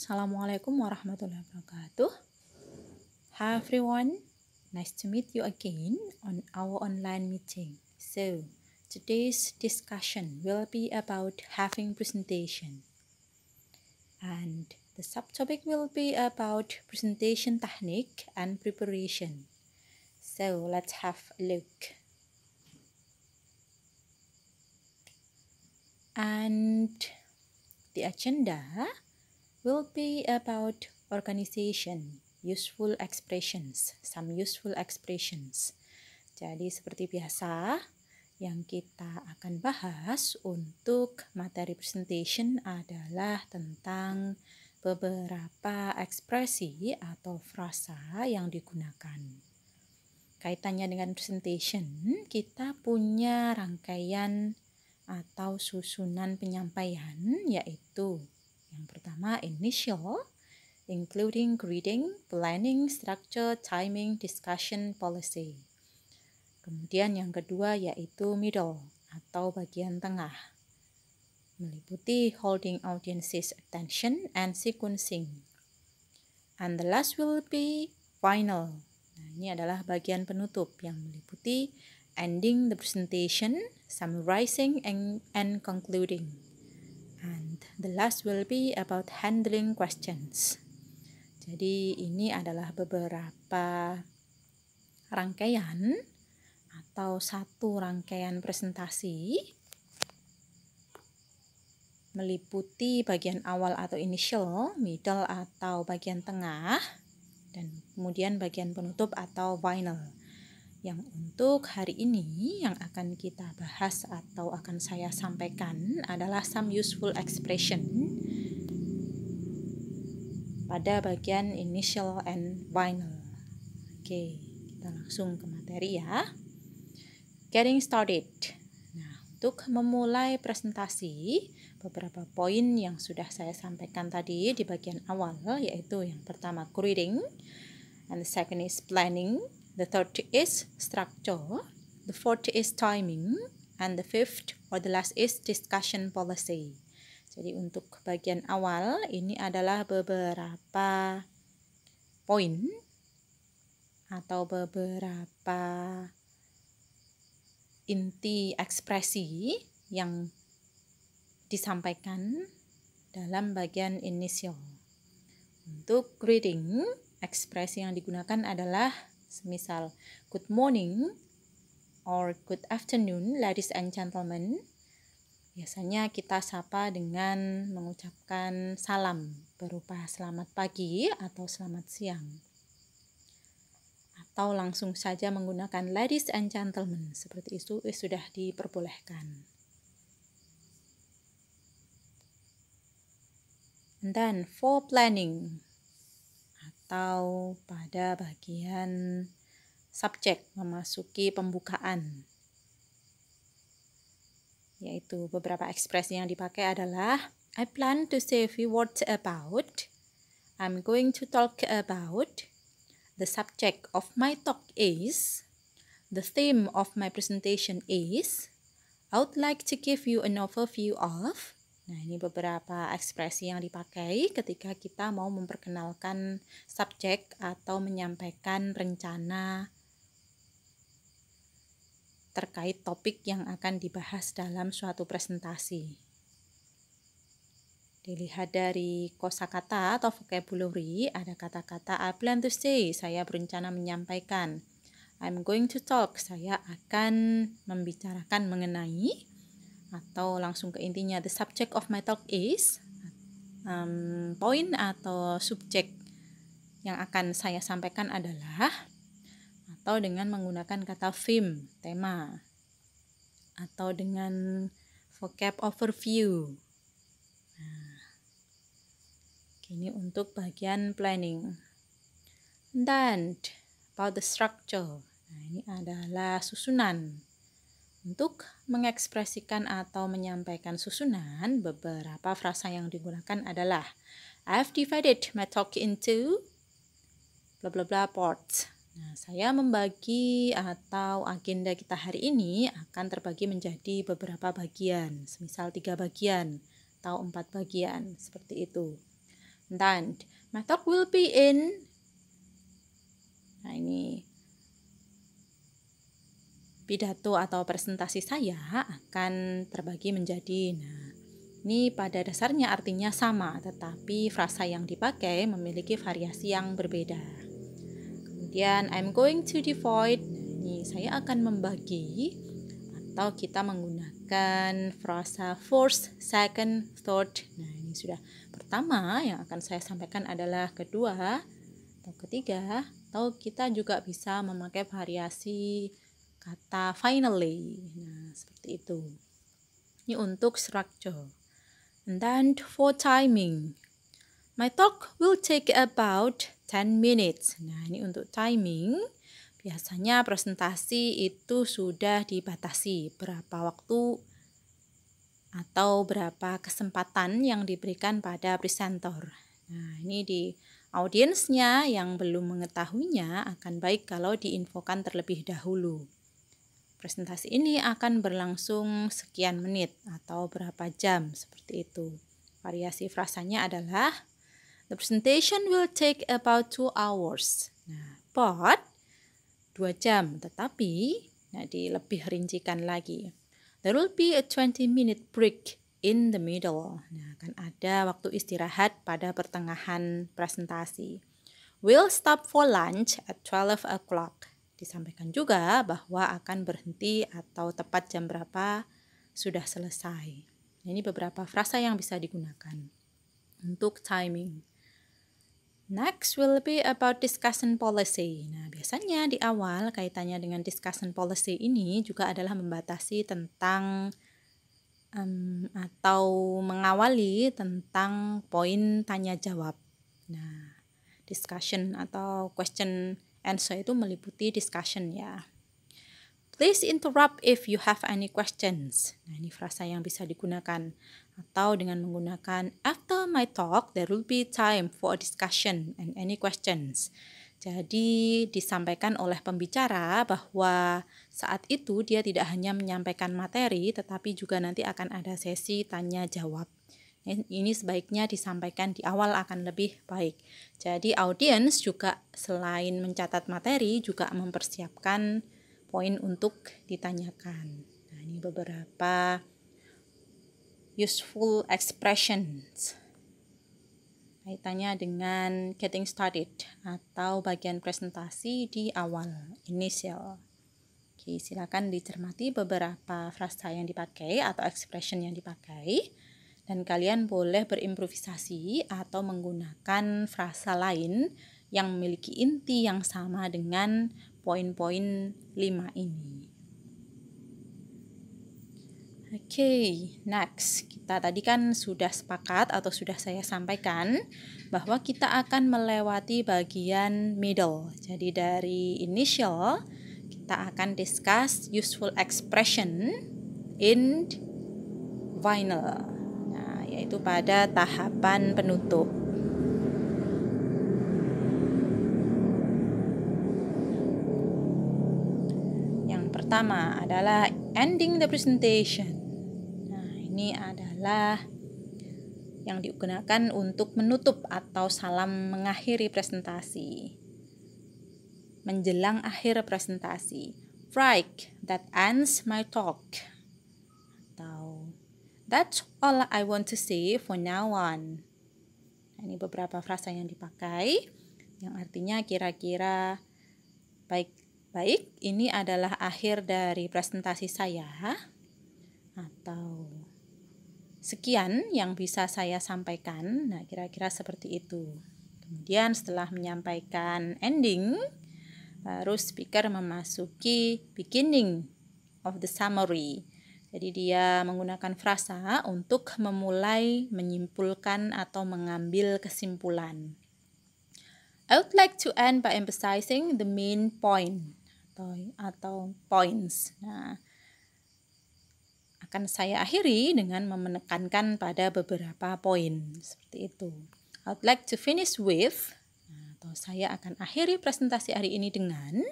Assalamualaikum warahmatullahi wabarakatuh. Hi everyone, nice to meet you again on our online meeting. So, today's discussion will be about having presentation. And the subtopic will be about presentation technique and preparation. So, let's have a look. And the agenda will be about organization, useful expressions, some useful expressions. Jadi seperti biasa, yang kita akan bahas untuk materi presentation adalah tentang beberapa ekspresi atau frasa yang digunakan. Kaitannya dengan presentation, kita punya rangkaian atau susunan penyampaian yaitu yang pertama, initial, including greeting, planning, structure, timing, discussion, policy. Kemudian yang kedua yaitu middle atau bagian tengah. Meliputi holding audiences attention and sequencing. And the last will be final. Nah, ini adalah bagian penutup yang meliputi ending the presentation, summarizing, and, and concluding. And the last will be about handling questions. Jadi ini adalah beberapa rangkaian atau satu rangkaian presentasi meliputi bagian awal atau initial, middle atau bagian tengah, dan kemudian bagian penutup atau final yang untuk hari ini yang akan kita bahas atau akan saya sampaikan adalah some useful expression pada bagian initial and final. Oke, kita langsung ke materi ya. Getting started. Nah, untuk memulai presentasi, beberapa poin yang sudah saya sampaikan tadi di bagian awal yaitu yang pertama greeting and the second is planning The third is structure. The fourth is timing. And the fifth or the last is discussion policy. Jadi untuk bagian awal ini adalah beberapa poin atau beberapa inti ekspresi yang disampaikan dalam bagian inisial. Untuk greeting, ekspresi yang digunakan adalah Semisal, good morning or good afternoon, ladies and gentlemen. Biasanya kita sapa dengan mengucapkan salam berupa selamat pagi atau selamat siang. Atau langsung saja menggunakan ladies and gentlemen, seperti itu eh, sudah diperbolehkan. And then for planning, atau pada bagian subjek memasuki pembukaan. Yaitu beberapa ekspresi yang dipakai adalah I plan to say a few words about I'm going to talk about the subject of my talk is the theme of my presentation is I would like to give you an overview of Nah, ini beberapa ekspresi yang dipakai ketika kita mau memperkenalkan subjek atau menyampaikan rencana terkait topik yang akan dibahas dalam suatu presentasi. Dilihat dari kosakata atau vocabulary, ada kata-kata I plan to say, saya berencana menyampaikan. I'm going to talk, saya akan membicarakan mengenai atau langsung ke intinya the subject of my talk is um, poin atau subjek yang akan saya sampaikan adalah atau dengan menggunakan kata theme tema atau dengan vocab overview nah, ini untuk bagian planning dan about the structure nah, ini adalah susunan untuk mengekspresikan atau menyampaikan susunan, beberapa frasa yang digunakan adalah I've divided my talk into blah blah blah parts. Nah, saya membagi atau agenda kita hari ini akan terbagi menjadi beberapa bagian, semisal tiga bagian atau empat bagian, seperti itu. Dan, my talk will be in, nah ini, pidato atau presentasi saya akan terbagi menjadi nah ini pada dasarnya artinya sama tetapi frasa yang dipakai memiliki variasi yang berbeda kemudian I'm going to divide nah, ini saya akan membagi atau kita menggunakan frasa first, second, third nah ini sudah pertama yang akan saya sampaikan adalah kedua atau ketiga atau kita juga bisa memakai variasi kata finally. Nah, seperti itu. Ini untuk structure. And then for timing. My talk will take about 10 minutes. Nah, ini untuk timing. Biasanya presentasi itu sudah dibatasi berapa waktu atau berapa kesempatan yang diberikan pada presenter. Nah, ini di audiensnya yang belum mengetahuinya akan baik kalau diinfokan terlebih dahulu. Presentasi ini akan berlangsung sekian menit atau berapa jam seperti itu. Variasi frasanya adalah The presentation will take about two hours. Nah, but dua jam, tetapi nah di lebih rincikan lagi. There will be a 20 minute break in the middle. Nah, akan ada waktu istirahat pada pertengahan presentasi. We'll stop for lunch at 12 o'clock. Disampaikan juga bahwa akan berhenti atau tepat jam berapa sudah selesai. Ini beberapa frasa yang bisa digunakan untuk timing. Next will be about discussion policy. Nah, biasanya di awal kaitannya dengan discussion policy ini juga adalah membatasi tentang um, atau mengawali tentang poin tanya jawab. Nah, discussion atau question Answer itu meliputi discussion ya. Please interrupt if you have any questions. Nah, ini frasa yang bisa digunakan. Atau dengan menggunakan after my talk, there will be time for a discussion and any questions. Jadi disampaikan oleh pembicara bahwa saat itu dia tidak hanya menyampaikan materi, tetapi juga nanti akan ada sesi tanya jawab. Ini sebaiknya disampaikan di awal akan lebih baik. Jadi audiens juga selain mencatat materi juga mempersiapkan poin untuk ditanyakan. Nah, ini beberapa useful expressions kaitannya dengan getting started atau bagian presentasi di awal initial. Oke, silakan dicermati beberapa frasa yang dipakai atau expression yang dipakai. Dan kalian boleh berimprovisasi atau menggunakan frasa lain yang memiliki inti yang sama dengan poin-poin 5 ini. Oke, okay, next. Kita tadi kan sudah sepakat atau sudah saya sampaikan bahwa kita akan melewati bagian middle. Jadi dari initial kita akan discuss useful expression in vinyl yaitu pada tahapan penutup. Yang pertama adalah ending the presentation. Nah, ini adalah yang digunakan untuk menutup atau salam mengakhiri presentasi. Menjelang akhir presentasi. Frank, that ends my talk. That's all I want to say for now on. Nah, ini beberapa frasa yang dipakai yang artinya kira-kira baik baik ini adalah akhir dari presentasi saya atau sekian yang bisa saya sampaikan. Nah, kira-kira seperti itu. Kemudian setelah menyampaikan ending, baru speaker memasuki beginning of the summary. Jadi dia menggunakan frasa untuk memulai menyimpulkan atau mengambil kesimpulan. I would like to end by emphasizing the main point atau, atau points. Nah, akan saya akhiri dengan memenekankan pada beberapa poin seperti itu. I would like to finish with atau saya akan akhiri presentasi hari ini dengan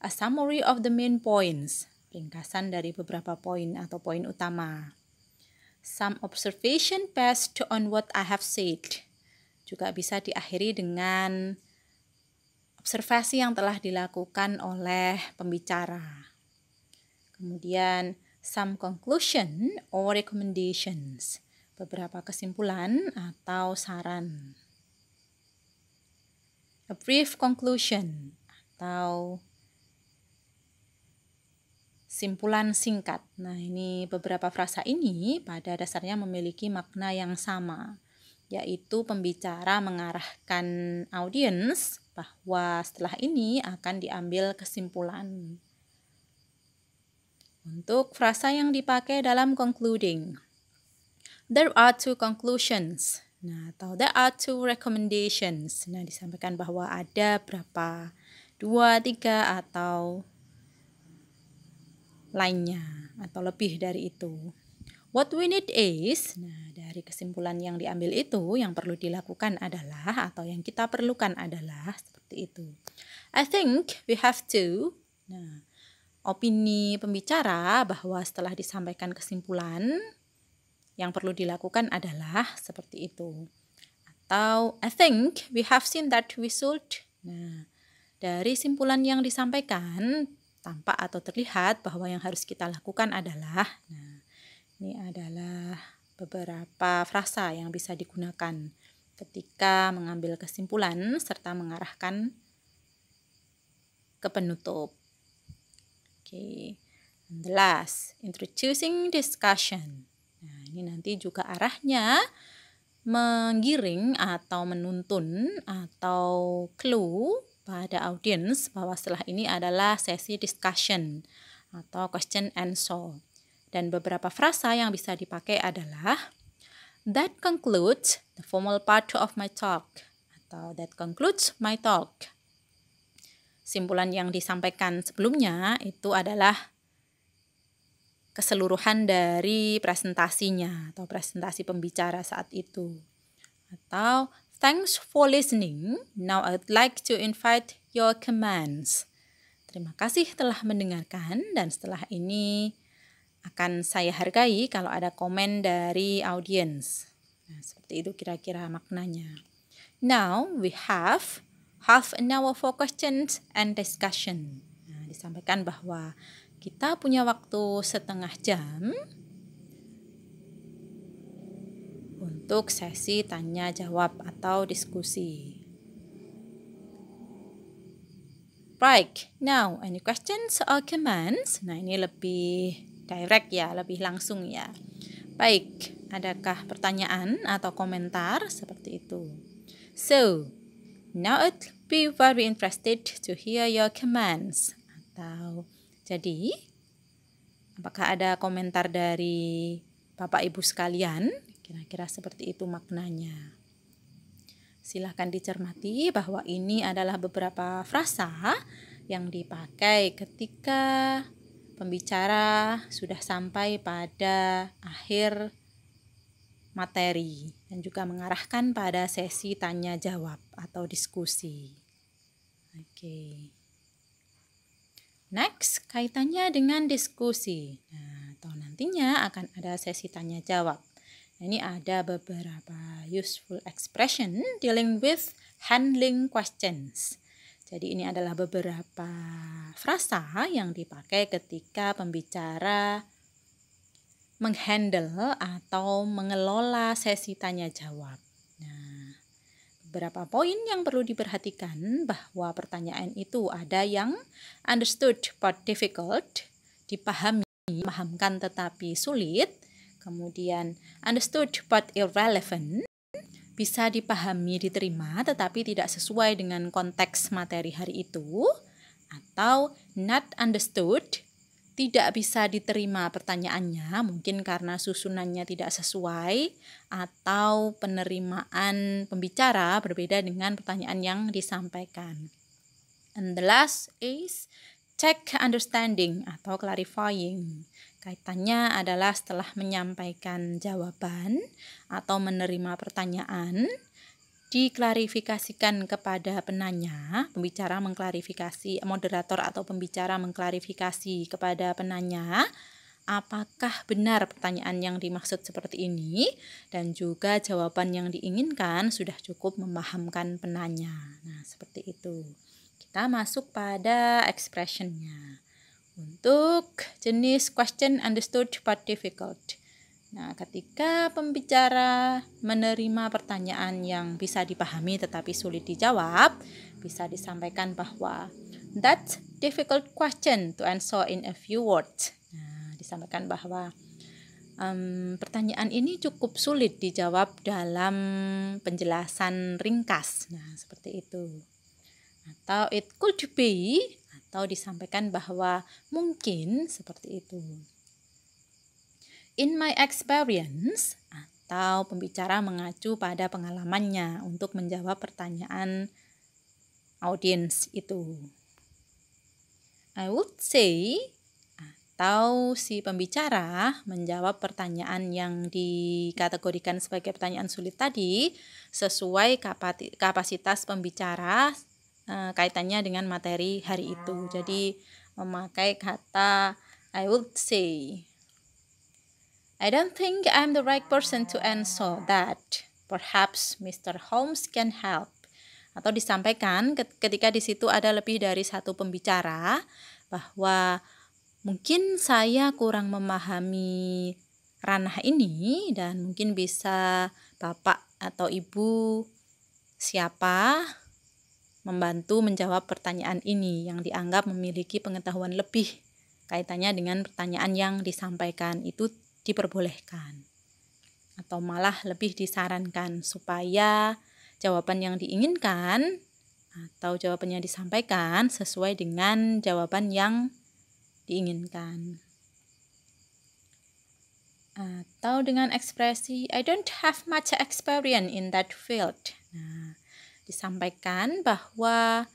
a summary of the main points Ringkasan dari beberapa poin atau poin utama. Some observation based on what I have said. Juga bisa diakhiri dengan observasi yang telah dilakukan oleh pembicara. Kemudian some conclusion or recommendations. Beberapa kesimpulan atau saran. A brief conclusion atau Simpulan singkat. Nah, ini beberapa frasa ini pada dasarnya memiliki makna yang sama, yaitu pembicara mengarahkan audiens bahwa setelah ini akan diambil kesimpulan. Untuk frasa yang dipakai dalam concluding. There are two conclusions. Nah, atau there are two recommendations. Nah, disampaikan bahwa ada berapa, dua, tiga, atau lainnya atau lebih dari itu. What we need is, nah dari kesimpulan yang diambil itu yang perlu dilakukan adalah atau yang kita perlukan adalah seperti itu. I think we have to. Nah, opini pembicara bahwa setelah disampaikan kesimpulan yang perlu dilakukan adalah seperti itu. Atau I think we have seen that we should. Nah, dari simpulan yang disampaikan tampak atau terlihat bahwa yang harus kita lakukan adalah nah ini adalah beberapa frasa yang bisa digunakan ketika mengambil kesimpulan serta mengarahkan ke penutup. Oke. Okay. the last, introducing discussion. Nah, ini nanti juga arahnya menggiring atau menuntun atau clue pada audiens bahwa setelah ini adalah sesi discussion atau question and so. Dan beberapa frasa yang bisa dipakai adalah That concludes the formal part of my talk atau that concludes my talk. Simpulan yang disampaikan sebelumnya itu adalah keseluruhan dari presentasinya atau presentasi pembicara saat itu. Atau Thanks for listening. Now I'd like to invite your comments. Terima kasih telah mendengarkan dan setelah ini akan saya hargai kalau ada komen dari audience. Nah, seperti itu kira-kira maknanya. Now we have half an hour for questions and discussion. Nah, disampaikan bahwa kita punya waktu setengah jam untuk sesi tanya jawab atau diskusi. Right, now any questions or comments? Nah ini lebih direct ya, lebih langsung ya. Baik, adakah pertanyaan atau komentar seperti itu? So, now it be very interested to hear your comments. Atau jadi, apakah ada komentar dari Bapak Ibu sekalian Kira-kira seperti itu maknanya. Silahkan dicermati bahwa ini adalah beberapa frasa yang dipakai ketika pembicara sudah sampai pada akhir materi dan juga mengarahkan pada sesi tanya jawab atau diskusi. Oke. Okay. Next, kaitannya dengan diskusi. Nah, atau nantinya akan ada sesi tanya jawab. Ini ada beberapa useful expression dealing with handling questions. Jadi ini adalah beberapa frasa yang dipakai ketika pembicara menghandle atau mengelola sesi tanya jawab. Nah, beberapa poin yang perlu diperhatikan bahwa pertanyaan itu ada yang understood but difficult, dipahami, memahamkan tetapi sulit, Kemudian understood but irrelevant bisa dipahami, diterima tetapi tidak sesuai dengan konteks materi hari itu atau not understood tidak bisa diterima pertanyaannya mungkin karena susunannya tidak sesuai atau penerimaan pembicara berbeda dengan pertanyaan yang disampaikan. And the last is check understanding atau clarifying. Kaitannya adalah setelah menyampaikan jawaban atau menerima pertanyaan, diklarifikasikan kepada penanya, pembicara mengklarifikasi, moderator atau pembicara mengklarifikasi kepada penanya apakah benar pertanyaan yang dimaksud seperti ini dan juga jawaban yang diinginkan sudah cukup memahamkan penanya. Nah, seperti itu. Kita masuk pada expressionnya untuk jenis question understood but difficult. Nah, ketika pembicara menerima pertanyaan yang bisa dipahami tetapi sulit dijawab, bisa disampaikan bahwa that's difficult question to answer in a few words. Nah, disampaikan bahwa um, pertanyaan ini cukup sulit dijawab dalam penjelasan ringkas. Nah, seperti itu. Atau it could be atau disampaikan bahwa mungkin seperti itu. In my experience atau pembicara mengacu pada pengalamannya untuk menjawab pertanyaan audiens itu. I would say atau si pembicara menjawab pertanyaan yang dikategorikan sebagai pertanyaan sulit tadi sesuai kapasitas pembicara Eh, kaitannya dengan materi hari itu. Jadi memakai kata I would say. I don't think I'm the right person to answer that. Perhaps Mr. Holmes can help. Atau disampaikan ketika di situ ada lebih dari satu pembicara bahwa mungkin saya kurang memahami ranah ini dan mungkin bisa Bapak atau Ibu siapa membantu menjawab pertanyaan ini yang dianggap memiliki pengetahuan lebih kaitannya dengan pertanyaan yang disampaikan itu diperbolehkan atau malah lebih disarankan supaya jawaban yang diinginkan atau jawabannya disampaikan sesuai dengan jawaban yang diinginkan atau dengan ekspresi I don't have much experience in that field. Nah, disampaikan bahwa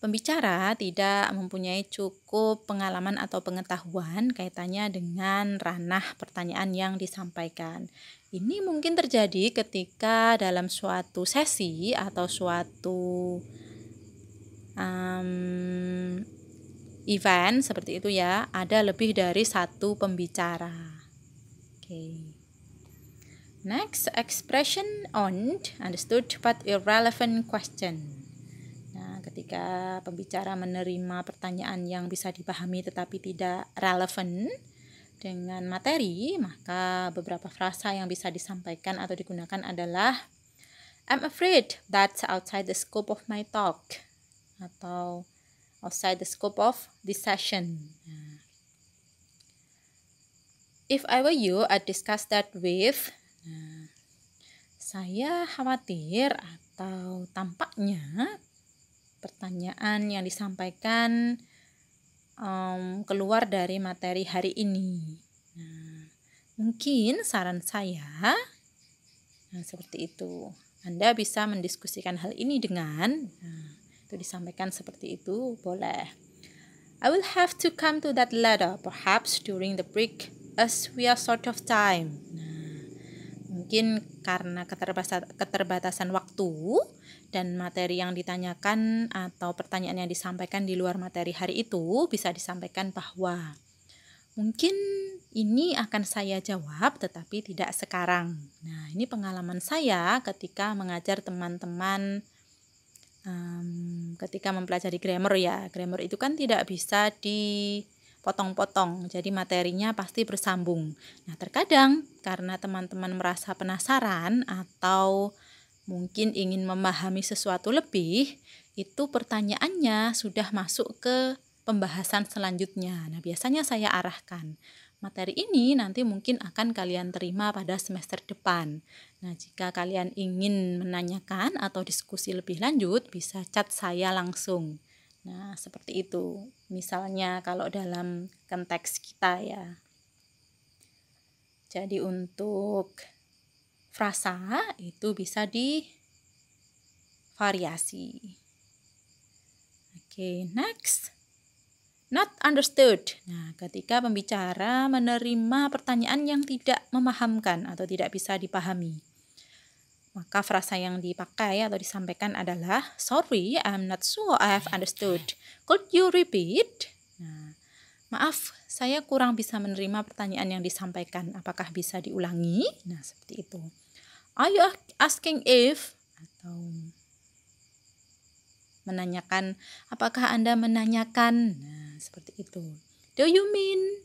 pembicara tidak mempunyai cukup pengalaman atau pengetahuan kaitannya dengan ranah pertanyaan yang disampaikan. Ini mungkin terjadi ketika dalam suatu sesi atau suatu um, event seperti itu ya, ada lebih dari satu pembicara. Oke. Okay. Next, expression on understood but irrelevant question. Nah, ketika pembicara menerima pertanyaan yang bisa dipahami tetapi tidak relevan dengan materi, maka beberapa frasa yang bisa disampaikan atau digunakan adalah I'm afraid that's outside the scope of my talk atau outside the scope of this session. Nah. If I were you, I'd discuss that with saya khawatir atau tampaknya pertanyaan yang disampaikan um, keluar dari materi hari ini. Nah, mungkin saran saya nah, seperti itu. Anda bisa mendiskusikan hal ini dengan nah, itu disampaikan seperti itu boleh. I will have to come to that later perhaps during the break as we are sort of time. Nah, mungkin karena keterbatasan waktu dan materi yang ditanyakan atau pertanyaan yang disampaikan di luar materi hari itu bisa disampaikan bahwa mungkin ini akan saya jawab tetapi tidak sekarang. Nah, ini pengalaman saya ketika mengajar teman-teman um, ketika mempelajari grammar ya. Grammar itu kan tidak bisa di potong-potong. Jadi materinya pasti bersambung. Nah, terkadang karena teman-teman merasa penasaran atau mungkin ingin memahami sesuatu lebih, itu pertanyaannya sudah masuk ke pembahasan selanjutnya. Nah, biasanya saya arahkan. Materi ini nanti mungkin akan kalian terima pada semester depan. Nah, jika kalian ingin menanyakan atau diskusi lebih lanjut, bisa chat saya langsung. Nah, seperti itu. Misalnya kalau dalam konteks kita ya. Jadi untuk frasa itu bisa di variasi. Oke, next. Not understood. Nah, ketika pembicara menerima pertanyaan yang tidak memahamkan atau tidak bisa dipahami. Maka frasa yang dipakai atau disampaikan adalah Sorry, I'm not sure I have understood. Could you repeat? Nah, maaf, saya kurang bisa menerima pertanyaan yang disampaikan. Apakah bisa diulangi? Nah, seperti itu. Are you asking if? Atau menanyakan, apakah Anda menanyakan? Nah, seperti itu. Do you mean?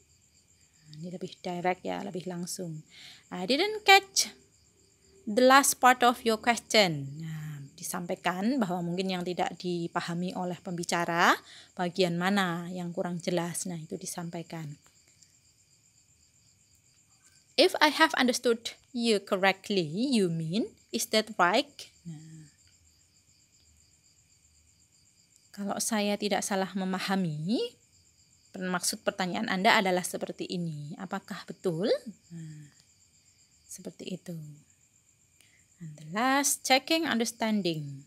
Nah, ini lebih direct ya, lebih langsung. I didn't catch the last part of your question. Nah, disampaikan bahwa mungkin yang tidak dipahami oleh pembicara, bagian mana yang kurang jelas. Nah, itu disampaikan. If I have understood you correctly, you mean is that right? Nah, kalau saya tidak salah memahami, maksud pertanyaan Anda adalah seperti ini. Apakah betul? Nah, seperti itu. And the last, checking understanding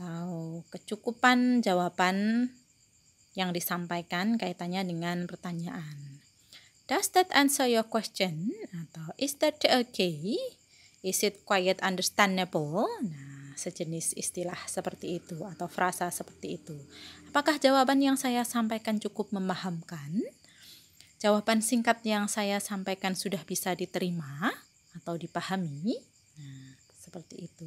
atau kecukupan jawaban yang disampaikan kaitannya dengan pertanyaan. Does that answer your question? Atau is that okay? Is it quite understandable? Nah, sejenis istilah seperti itu atau frasa seperti itu. Apakah jawaban yang saya sampaikan cukup memahamkan? Jawaban singkat yang saya sampaikan sudah bisa diterima atau dipahami? seperti itu.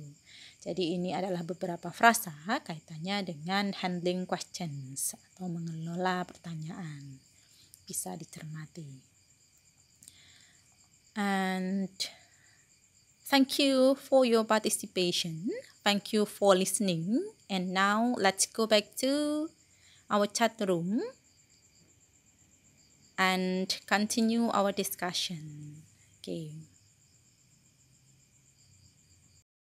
Jadi ini adalah beberapa frasa kaitannya dengan handling questions atau mengelola pertanyaan. Bisa dicermati. And thank you for your participation. Thank you for listening. And now let's go back to our chat room and continue our discussion. Okay.